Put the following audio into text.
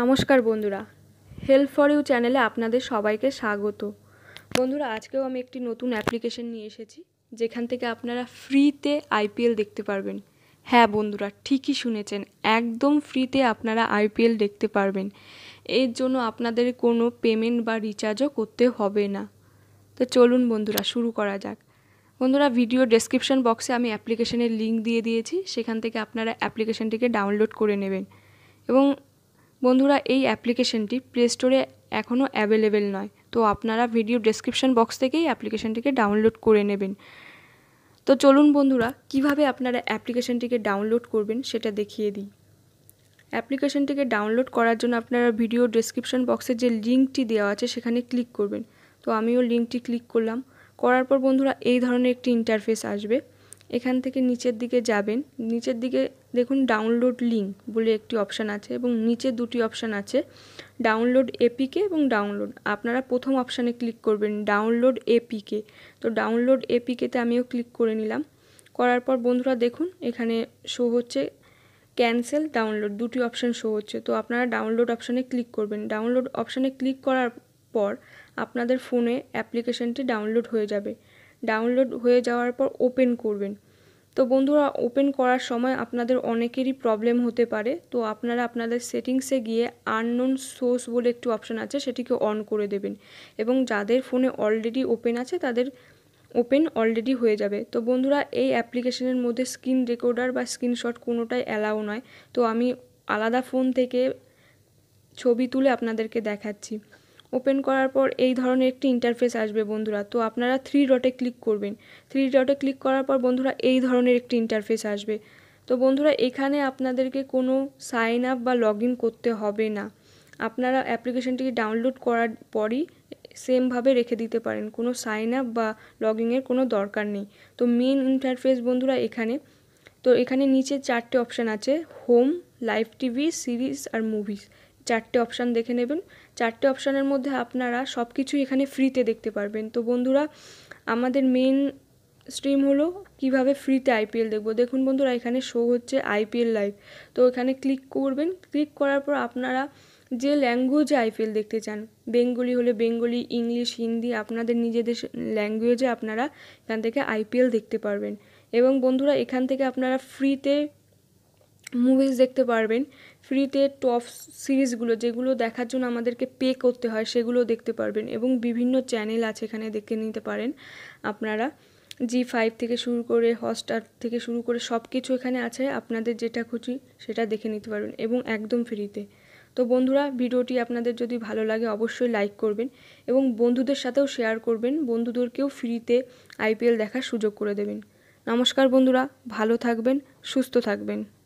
নমস্কার বন্ধুরা help for you চ্যানেলে আপনাদের সবাইকে স্বাগত বন্ধুরা আজকেও আমি একটি নতুন অ্যাপ্লিকেশন নিয়ে এসেছি যেখান থেকে আপনারা ফ্রিতে আইপিএল দেখতে পারবেন হ্যাঁ বন্ধুরা ঠিকই শুনেছেন একদম ফ্রিতে আপনারা আইপিএল দেখতে পারবেন এর জন্য আপনাদের কোনো পেমেন্ট বা রিচার্জও করতে হবে না তো চলুন বন্ধুরা শুরু করা যাক বন্ধুরা ভিডিও ডেসক্রিপশন বক্সে আমি অ্যাপ্লিকেশনের লিঙ্ক দিয়ে দিয়েছি সেখান থেকে আপনারা অ্যাপ্লিকেশনটিকে ডাউনলোড করে নেবেন এবং বন্ধুরা এই অ্যাপ্লিকেশনটি প্লে স্টোরে এখনও অ্যাভেলেবেল নয় তো আপনারা ভিডিও ডেসক্রিপশন বক্স থেকেই অ্যাপ্লিকেশনটিকে ডাউনলোড করে নেবেন তো চলুন বন্ধুরা কিভাবে আপনারা অ্যাপ্লিকেশনটিকে ডাউনলোড করবেন সেটা দেখিয়ে দিই অ্যাপ্লিকেশনটিকে ডাউনলোড করার জন্য আপনারা ভিডিও ডেসক্রিপশন বক্সে যে লিঙ্কটি দেওয়া আছে সেখানে ক্লিক করবেন তো আমিও লিঙ্কটি ক্লিক করলাম করার পর বন্ধুরা এই ধরনের একটি ইন্টারফেস আসবে এখান থেকে নিচের দিকে যাবেন নিচের দিকে দেখুন ডাউনলোড লিঙ্ক বলে একটি অপশান আছে এবং নিচে দুটি অপশান আছে ডাউনলোড এপিকে এবং ডাউনলোড আপনারা প্রথম অপশানে ক্লিক করবেন ডাউনলোড এপিকে তো ডাউনলোড এপিকেতে আমিও ক্লিক করে নিলাম করার পর বন্ধুরা দেখুন এখানে শো হচ্ছে ক্যান্সেল ডাউনলোড দুটি অপশান শো হচ্ছে তো আপনারা ডাউনলোড অপশানে ক্লিক করবেন ডাউনলোড অপশানে ক্লিক করার পর আপনাদের ফোনে অ্যাপ্লিকেশানটি ডাউনলোড হয়ে যাবে ডাউনলোড হয়ে যাওয়ার পর ওপেন করবেন তো বন্ধুরা ওপেন করার সময় আপনাদের অনেকেরই প্রবলেম হতে পারে তো আপনারা আপনাদের সেটিংসে গিয়ে আননোন সোর্স বলে একটু অপশান আছে সেটিকে অন করে দেবেন এবং যাদের ফোনে অলরেডি ওপেন আছে তাদের ওপেন অলরেডি হয়ে যাবে তো বন্ধুরা এই অ্যাপ্লিকেশনের মধ্যে স্ক্রিন রেকর্ডার বা স্ক্রিনশট কোনোটাই অ্যালাউ নয় তো আমি আলাদা ফোন থেকে ছবি তুলে আপনাদেরকে দেখাচ্ছি ওপেন করার পর এই ধরনের একটি ইন্টারফেস আসবে বন্ধুরা তো আপনারা থ্রি ডটে ক্লিক করবেন থ্রি ডটে ক্লিক করার পর বন্ধুরা এই ধরনের একটি ইন্টারফেস আসবে তো বন্ধুরা এখানে আপনাদেরকে কোনো সাইন আপ বা লগ করতে হবে না আপনারা অ্যাপ্লিকেশনটিকে ডাউনলোড করার পরই সেমভাবে রেখে দিতে পারেন কোনো সাইন আপ বা লগিংয়ের কোনো দরকার নেই তো মেন ইন্টারফেস বন্ধুরা এখানে তো এখানে নিচে চারটে অপশান আছে হোম লাইভ টিভি সিরিজ আর মুভিস চারটে অপশান দেখে নেবেন চারটে অপশানের মধ্যে আপনারা সব কিছুই এখানে ফ্রিতে দেখতে পারবেন তো বন্ধুরা আমাদের মেন স্ট্রিম হলো কিভাবে ফ্রিতে আইপিএল দেখব দেখুন বন্ধুরা এখানে শো হচ্ছে আইপিএল লাইভ তো এখানে ক্লিক করবেন ক্লিক করার পর আপনারা যে ল্যাঙ্গুয়েজে আইপিএল দেখতে চান বেঙ্গলি হলে বেঙ্গলি ইংলিশ হিন্দি আপনাদের নিজেদের ল্যাঙ্গুয়েজে আপনারা এখান থেকে আইপিএল দেখতে পারবেন এবং বন্ধুরা এখান থেকে আপনারা ফ্রিতে মুভিজ দেখতে পারবেন ফ্রিতে টপ সিরিজগুলো যেগুলো দেখার জন্য আমাদেরকে পে করতে হয় সেগুলো দেখতে পারবেন এবং বিভিন্ন চ্যানেল আছে এখানে দেখে নিতে পারেন আপনারা জি ফাইভ থেকে শুরু করে হটস্টার থেকে শুরু করে সব কিছু এখানে আছে আপনাদের যেটা খুঁজি সেটা দেখে নিতে পারবেন এবং একদম ফ্রিতে তো বন্ধুরা ভিডিওটি আপনাদের যদি ভালো লাগে অবশ্যই লাইক করবেন এবং বন্ধুদের সাথেও শেয়ার করবেন বন্ধুদেরকেও ফ্রিতে আইপিএল দেখার সুযোগ করে দেবেন নমস্কার বন্ধুরা ভালো থাকবেন সুস্থ থাকবেন